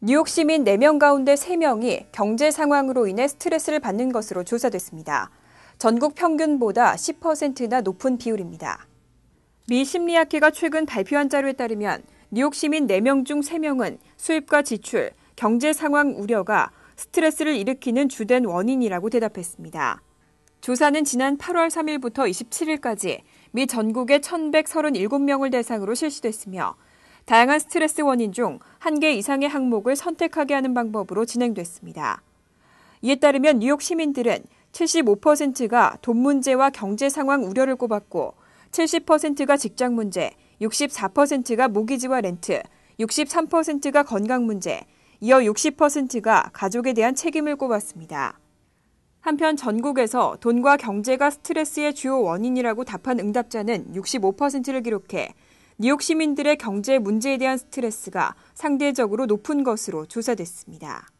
뉴욕 시민 4명 가운데 3명이 경제 상황으로 인해 스트레스를 받는 것으로 조사됐습니다. 전국 평균보다 10%나 높은 비율입니다. 미 심리학회가 최근 발표한 자료에 따르면 뉴욕 시민 4명 중 3명은 수입과 지출, 경제 상황 우려가 스트레스를 일으키는 주된 원인이라고 대답했습니다. 조사는 지난 8월 3일부터 27일까지 미 전국의 1,137명을 대상으로 실시됐으며 다양한 스트레스 원인 중 한 개 이상의 항목을 선택하게 하는 방법으로 진행됐습니다. 이에 따르면 뉴욕 시민들은 75%가 돈 문제와 경제 상황 우려를 꼽았고 70%가 직장 문제, 64%가 모기지와 렌트, 63%가 건강 문제, 이어 60%가 가족에 대한 책임을 꼽았습니다. 한편 전국에서 돈과 경제가 스트레스의 주요 원인이라고 답한 응답자는 65%를 기록해 뉴욕 시민들의 경제 문제에 대한 스트레스가 상대적으로 높은 것으로 조사됐습니다.